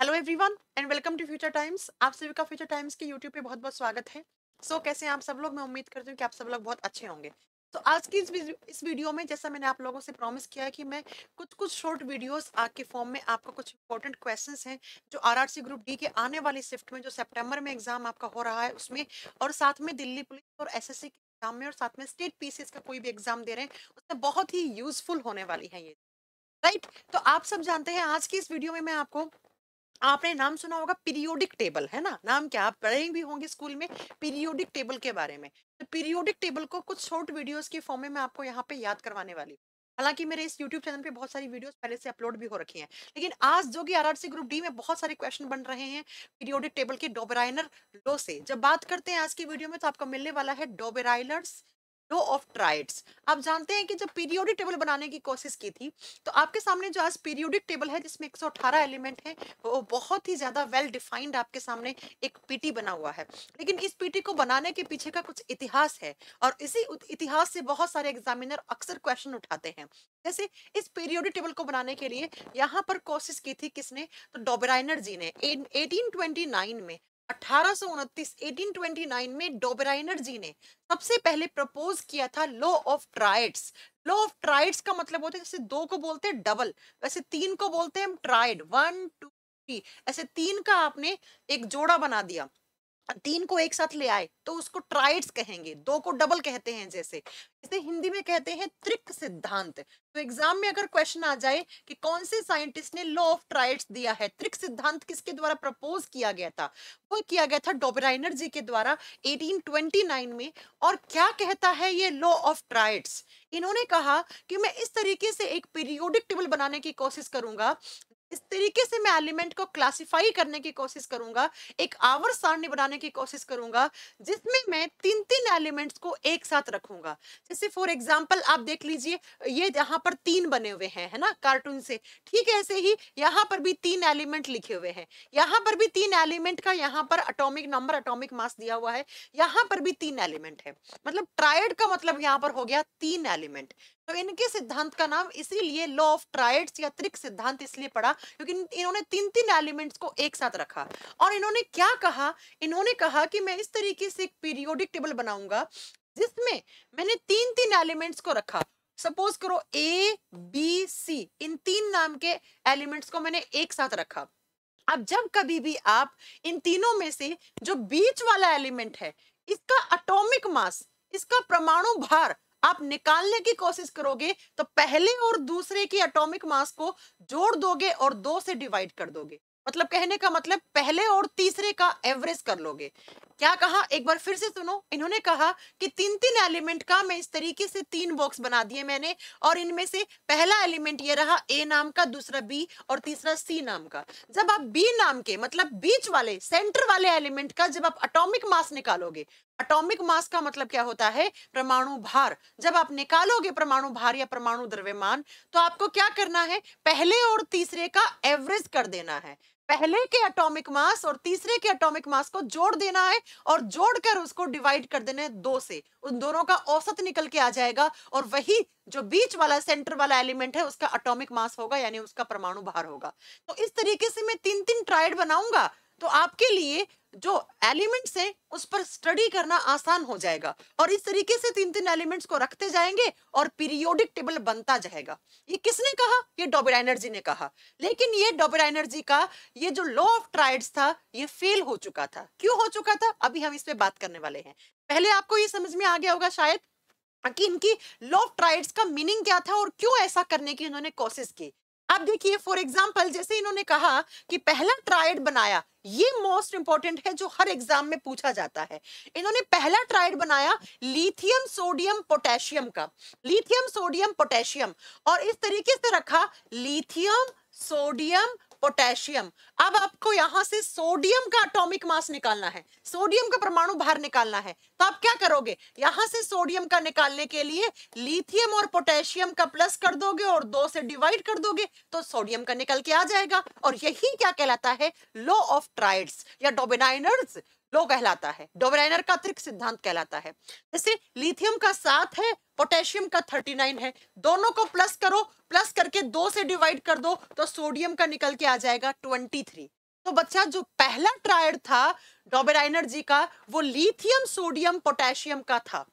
Hello everyone and welcome to Future Times आप सभी का फ्यूचर टाइम्स के यूट्यूब पे बहुत बहुत स्वागत है सो so, कैसे हैं आप सब लोग मैं उम्मीद करती हूँ कि आप सब लोग बहुत अच्छे होंगे तो so, आज की इस इस वीडियो में जैसा मैंने आप लोगों से प्रॉमिस किया है कि मैं कुछ कुछ शॉर्ट वीडियोस आपके फॉर्म में आपका कुछ इंपॉर्टेंट क्वेश्चन हैं जो आरआरसी ग्रुप डी के आने वाली शिफ्ट में जो सेप्टेम्बर में एग्जाम आपका हो रहा है उसमें और साथ में दिल्ली पुलिस और एस के एग्जाम में और साथ में स्टेट पी का कोई भी एग्जाम दे रहे हैं उसमें बहुत ही यूजफुल होने वाली है ये राइट right? तो आप सब जानते हैं आज की इस वीडियो में मैं आपको आपने नाम सुना होगा पीरियोडिक टेबल है ना नाम क्या आप पढ़े भी होंगे स्कूल में पीरियोडिक टेबल के बारे में तो पीरियोडिक टेबल को कुछ शॉर्ट वीडियोस के फॉर्म में मैं आपको यहाँ पे याद करवाने वाली हूँ हालांकि मेरे इस YouTube चैनल पे बहुत सारी वीडियोस पहले से अपलोड भी हो रखी हैं लेकिन आज जो कि आर ग्रुप डी में बहुत सारे क्वेश्चन बन रहे हैं पीरियोडिक टेबल के डोबेराइनर लो से जब बात करते हैं आज की वीडियो में तो आपको मिलने वाला है डोबेराइनर्स लो ऑफ ट्राइड्स आप जानते हैं कि जब पीरियोडिक टेबल बनाने की कोशिश की थी तो आपके सामने जो आज पीरियोडिक टेबल है जिसमें 118 एलिमेंट हैं वो बहुत ही ज़्यादा वेल डिफाइंड आपके सामने एक पीटी बना हुआ है लेकिन इस पीटी को बनाने के पीछे का कुछ इतिहास है और इसी इतिहास से बहुत सारे एग्जामिनर अक्सर क्वेश्चन उठाते हैं जैसे इस पीरियोडिक टेबल को बनाने के लिए यहाँ पर कोशिश की थी किसने तो डोबराइनर जी ने एटीन में 1829 में डोबराइनर जी ने सबसे पहले प्रपोज किया था law of triads law of triads का मतलब होता है जैसे दो को बोलते हैं डबल वैसे तीन को बोलते हैं हम ट्राइड वन टू थ्री ऐसे तीन का आपने एक जोड़ा बना दिया तीन को एक साथ ले आए तो उसको ट्राइड्स कहेंगे दो को डबल कहते हैं जैसे इसे हिंदी में कहते हैं त्रिक सिद्धांत तो एग्जाम में अगर क्वेश्चन आ जाए कि कौन से साइंटिस्ट ने लॉ ऑफ ट्राइड्स दिया है त्रिक सिद्धांत किसके द्वारा प्रपोज किया गया था वो किया गया था डोबराइनर जी के द्वारा 1829 में और क्या कहता है ये लॉ ऑफ ट्राइड्स इन्होंने कहा कि मैं इस तरीके से एक पीरियोडिक टेबल बनाने की कोशिश करूंगा इस तरीके से मैं एलिमेंट को क्लासिफाई करने की कोशिश करूंगा एक आवर सारणी बनाने की कोशिश करूंगा जिसमें मैं तीन तीन एलिमेंट्स को एक साथ रखूंगा जैसे फॉर एग्जांपल आप देख लीजिए ये यहाँ पर तीन बने हुए हैं है ना कार्टून से ठीक ऐसे ही यहाँ पर भी तीन एलिमेंट लिखे हुए हैं यहाँ पर भी तीन एलिमेंट का यहाँ पर अटोमिक नंबर अटोमिक मास दिया हुआ है यहाँ पर भी तीन एलिमेंट है मतलब ट्रायड का मतलब यहाँ पर हो गया तीन एलिमेंट तो इनके सिद्धांत का नाम इसीलिए लॉ ऑफ ट्राइड्स या त्रिक सिद्धांत इसलिए पड़ा क्योंकि इन्होंने तीन तीन एलिमेंट्स को एक साथ रखा और इन्होंने क्या कहा इन्होंने कहा कि मैं इस तरीके से एक पीरियोडिक टेबल बनाऊंगा जिसमें मैंने तीन तीन एलिमेंट्स को रखा सपोज करो ए बी सी इन तीन नाम के एलिमेंट्स को मैंने एक साथ रखा अब जब कभी भी आप इन तीनों में से जो बीच वाला एलिमेंट है इसका अटोमिक मास इसका परमाणु भार आप निकालने की कोशिश करोगे तो पहले और दूसरे की एटॉमिक मास को जोड़ दोगे और दो से डिवाइड कर दोगे मतलब कहने का मतलब पहले और तीसरे का एवरेज कर लोगे क्या कहा एक बार फिर से सुनो इन्होंने कहा कि तीन तीन एलिमेंट का मैं इस तरीके से तीन बॉक्स बना दिए मैंने और इनमें से पहला एलिमेंट ये रहा ए नाम का दूसरा बी और तीसरा सी नाम का जब आप बी नाम के मतलब बीच वाले सेंटर वाले एलिमेंट का जब आप अटोमिक मास निकालोगे अटोमिक मास का मतलब क्या होता है परमाणु भार जब आप निकालोगे परमाणु भार या परमाणु द्रव्यमान तो आपको क्या करना है पहले और तीसरे का एवरेज कर देना है पहले के एटॉमिक मास और तीसरे के एटॉमिक मास को जोड़ देना है और जोड़कर उसको डिवाइड कर देना है दो से उन दोनों का औसत निकल के आ जाएगा और वही जो बीच वाला सेंटर वाला एलिमेंट है उसका अटोमिक मास होगा यानी उसका परमाणु भार होगा तो इस तरीके से मैं तीन तीन ट्राइड बनाऊंगा तो आपके लिए जो एलिमेंट्स हैं उस पर स्टडी करना आसान हो जाएगा और इस तरीके से तीन तीन एलिमेंट्स को रखते जाएंगे और पीरियोडिक टेबल बनता जाएगा ये किसने कहा ये डॉबेरा एनर्जी ने कहा लेकिन ये डॉबेरा एनर्जी का ये जो लॉ ऑफ ट्राइड्स था ये फेल हो चुका था क्यों हो चुका था अभी हम इस पर बात करने वाले हैं पहले आपको ये समझ में आ गया होगा शायद कि इनकी लॉ ऑफ ट्राइड्स का मीनिंग क्या था और क्यों ऐसा करने की इन्होंने कोशिश की अब देखिए फॉर एग्जाम्पल जैसे इन्होंने कहा कि पहला ट्रायड बनाया ये मोस्ट इंपॉर्टेंट है जो हर एग्जाम में पूछा जाता है इन्होंने पहला ट्रायड बनाया लिथियम सोडियम पोटेशियम का लिथियम सोडियम पोटेशियम और इस तरीके से रखा लिथियम सोडियम पोटेशियम अब आपको यहां से सोडियम का अटोमिक मास निकालना है सोडियम का परमाणु बाहर निकालना है तो आप क्या करोगे यहां से सोडियम का निकालने के लिए लिथियम और पोटेशियम का प्लस कर दोगे और दो से डिवाइड कर दोगे तो सोडियम का निकल के आ जाएगा और यही क्या कहलाता है लो ऑफ ट्राइड्स या डोबेनाइनर्स लो कहलाता है डोबेनाइनर का अतिरिक्त सिद्धांत कहलाता है जैसे लिथियम का सात है पोटेशियम का 39 है दोनों को प्लस करो प्लस करके दो से डिवाइड कर दो तो सोडियम का निकल के आ जाएगा 23 तो बच्चा जो पहला ट्रायड था डॉबेराइनर जी का वो लिथियम सोडियम पोटेशियम का था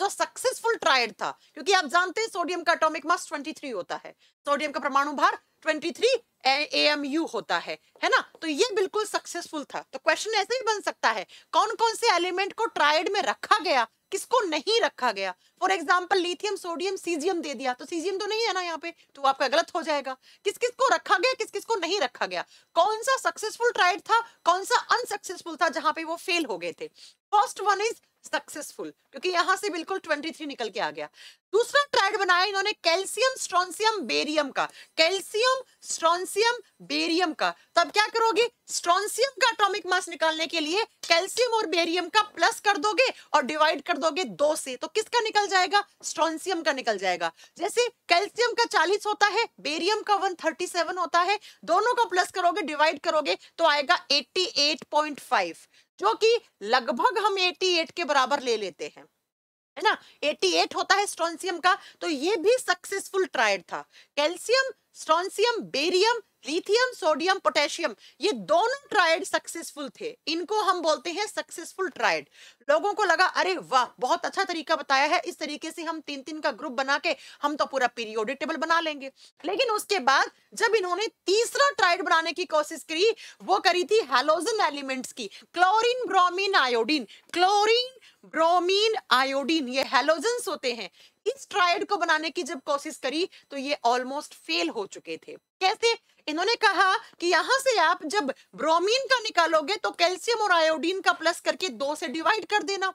जो सक्सेसफुल ट्रायड था क्योंकि आप जानते हैं सोडियम का एटॉमिक मास 23 होता है सोडियम का परमाणु भार ट्वेंटी थ्री होता है है ना तो ये बिल्कुल सक्सेसफुल था तो क्वेश्चन ऐसे ही बन सकता है कौन कौन से एलिमेंट को ट्रायड में रखा गया किसको नहीं रखा गया for example lithium sodium caesium दे दिया तो सीजियम तो नहीं है ना यहाँ पे तो आपका गलत हो जाएगा किस किस को रखा गया किस किस को नहीं रखा गया कौन सा सक्सेसफुल ट्राइड था कौन सा अनसक्सेसफुल था जहां पे वो फेल हो गए थे फर्स्ट वन इज सक्सेसफुल क्योंकि यहां से बिल्कुल 23 निकल के आ गया दूसरा ट्राइड बनाया इन्होंने कैल्शियम स्ट्रॉन्सियम बेरियम का कैल्शियम स्ट्रॉन्सियम बेरियम का तब क्या करोगे स्ट्रॉन्सियम का एटॉमिक मास निकालने के लिए कैल्शियम और बेरियम का प्लस कर दोगे और डिवाइड कर दोगे दो से तो किसका निकल जाएगा स्ट्रॉन्सियम का निकल जाएगा जैसे कैल्शियम का चालीस होता है बेरियम का वन थर्टी सेवन होता है दोनों का प्लस करोगे डिवाइड करोगे तो आएगा एट्टी एट पॉइंट फाइव जो कि लगभग हम 88 के बराबर ले लेते हैं है ना 88 होता है स्ट्रॉन्सियम का तो ये भी सक्सेसफुल ट्रायड था calcium strontium barium lithium sodium potassium ये दोनों ट्रायड सक्सेसफुल थे इनको हम बोलते हैं सक्सेसफुल ट्रायड लोगों को लगा अरे वाह बहुत अच्छा तरीका बताया है इस तरीके से हम तीन तीन का ग्रुप बना के हम तो पूरा पीरियोडिक टेबल बना लेंगे लेकिन उसके बाद जब इन्होंने तीसरा ट्राइड बनाने की कोशिश करी वो करी थी हेलोजन एलिमेंट्स की chlorine bromine iodine chlorine bromine iodine ये हेलोजन होते हैं इस ट्रायड को बनाने की जब कोशिश करी तो ये ऑलमोस्ट फेल हो चुके थे कैसे इन्होंने कहा कि यहां से आप जब ब्रोमीन का निकालोगे तो कैल्सियम और आयोडीन का प्लस करके दो से डिवाइड कर देना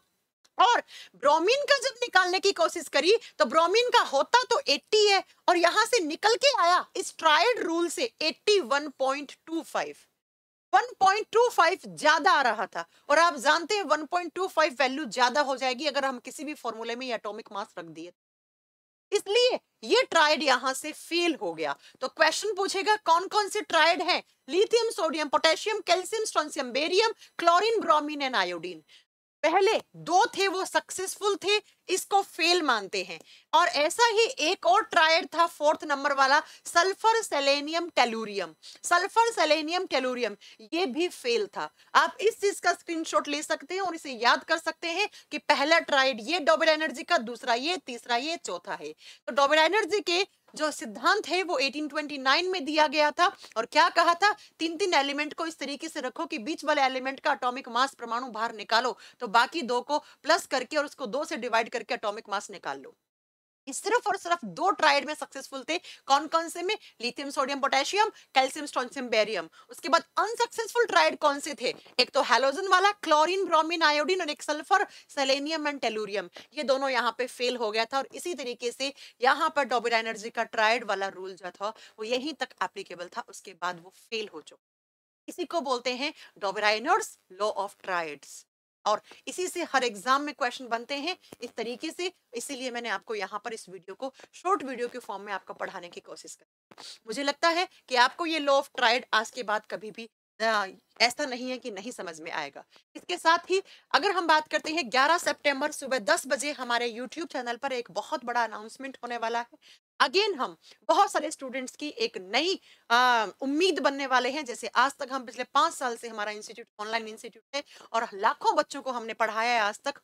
और ब्रोमीन का जब निकालने की कोशिश करी तो ब्रोमीन का होता तो 80 है और यहां से निकल के आया इस ट्रायड रूल से 81.25 1.25 ज्यादा आ रहा था और आप जानते हैं 1.25 वैल्यू ज्यादा हो जाएगी अगर हम किसी भी फॉर्मूले में एटॉमिक मास रख दिए इसलिए ये ट्रायड यहां से फेल हो गया तो क्वेश्चन पूछेगा कौन कौन से ट्रायड हैं lithium sodium potassium calcium strontium barium chlorine bromine and iodine पहले दो थे वो सक्सेसफुल थे इसको फेल मानते हैं और ऐसा ही एक और ट्रायड था फोर्थ नंबर वाला sulphur selenium tellurium sulphur selenium tellurium ये भी फेल था आप इस चीज का स्क्रीनशॉट ले सकते हैं और इसे याद कर सकते हैं कि पहला ट्रायड ये डोबेल एनर्जी का दूसरा ये तीसरा ये चौथा है तो डोबेल एनर्जी के जो सिद्धांत है वो 1829 में दिया गया था और क्या कहा था तीन तीन एलिमेंट को इस तरीके से रखो कि बीच वाले एलिमेंट का अटोमिक मास परमाणु बाहर निकालो तो बाकी दो को प्लस करके और उसको दो से डिवाइड करके अटोमिक मास निकाल लो सिर्फ और सिर्फ दो ट्राइड में सक्सेसफुल थे कौन कौन से में lithium sodium potassium calcium strontium barium उसके बाद अनसक्सेसफुल ट्राइड कौन से थे एक तो हेलोजन वाला क्लोरीन ब्रोमीन आयोडीन और एक सल्फर सेलेनियम एंड टेलूरियम ये दोनों यहाँ पे फेल हो गया था और इसी तरीके से यहाँ पर डोबिरा एनर्जी का ट्राइड वाला रूल जो था वो यहीं तक एप्लीकेबल था उसके बाद वो फेल हो चुका इसी को बोलते हैं डोबराइनर्स लॉ ऑफ ट्राइड्स और इसी से हर एग्जाम में क्वेश्चन बनते हैं इस तरीके से इसीलिए मैंने आपको यहाँ पर इस वीडियो को शॉर्ट वीडियो के फॉर्म में आपको पढ़ाने की कोशिश करी मुझे लगता है कि आपको ये लॉ ऑफ ट्राइड आज के बाद कभी भी ऐसा नहीं है कि नहीं समझ में आएगा इसके साथ ही अगर हम बात करते हैं 11 सितंबर सुबह 10 बजे हमारे YouTube चैनल पर एक बहुत बड़ा अनाउंसमेंट होने वाला है अगेन हम बहुत सारे स्टूडेंट्स की एक नई उम्मीद बनने वाले हैं जैसे आज तक हम पिछले पांच साल से हमारा इंस्टीट्यूट ऑनलाइन इंस्टीट्यूट है और लाखों बच्चों को हमने पढ़ाया है आज तक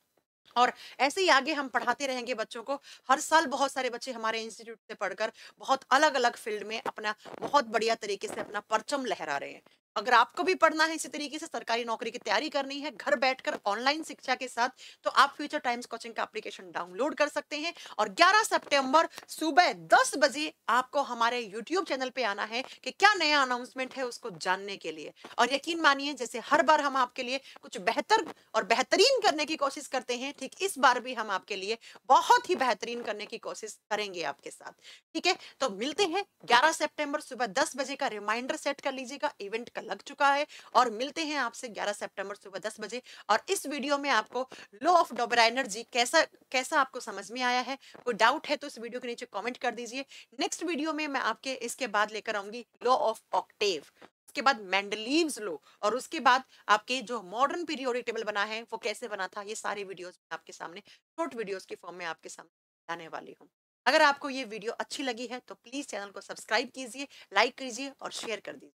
और ऐसे ही आगे हम पढ़ाते रहेंगे बच्चों को हर साल बहुत सारे बच्चे हमारे इंस्टीट्यूट से पढ़कर बहुत अलग अलग फील्ड में अपना बहुत बढ़िया तरीके से अपना परचम लहरा रहे हैं अगर आपको भी पढ़ना है इसी तरीके से सरकारी नौकरी की तैयारी करनी है घर बैठकर ऑनलाइन शिक्षा के साथ तो आप फ्यूचर टाइम्स कोचिंग का एप्लीकेशन डाउनलोड कर सकते हैं और 11 सितंबर सुबह 10 बजे आपको हमारे यूट्यूब चैनल पे आना है कि क्या नया अनाउंसमेंट है उसको जानने के लिए और यकीन मानिए जैसे हर बार हम आपके लिए कुछ बेहतर और बेहतरीन करने की कोशिश करते हैं ठीक इस बार भी हम आपके लिए बहुत ही बेहतरीन करने की कोशिश करेंगे आपके साथ ठीक है तो मिलते हैं ग्यारह सेप्टेम्बर सुबह दस बजे का रिमाइंडर सेट कर लीजिएगा इवेंट का लग चुका है और मिलते हैं आपसे 11 सितंबर सुबह 10 बजे और इस वीडियो में आपको लो ऑफ डोबराइनर जी कैसा कैसा आपको समझ में आया है कोई डाउट है तो इस वीडियो के नीचे कॉमेंट कर दीजिए नेक्स्ट वीडियो में मैं आपके इसके बाद लेकर आऊंगी लो ऑफ ऑक्टेव उसके बाद मैंडलीव्स लो और उसके बाद आपके जो मॉडर्न पीरियोडिक टेबल बना है वो कैसे बना था ये सारी वीडियोस आपके सामने शॉर्ट वीडियोस के फॉर्म में आपके सामने लाने वाली हूँ अगर आपको ये वीडियो अच्छी लगी है तो प्लीज़ चैनल को सब्सक्राइब कीजिए लाइक कीजिए और शेयर कर दीजिए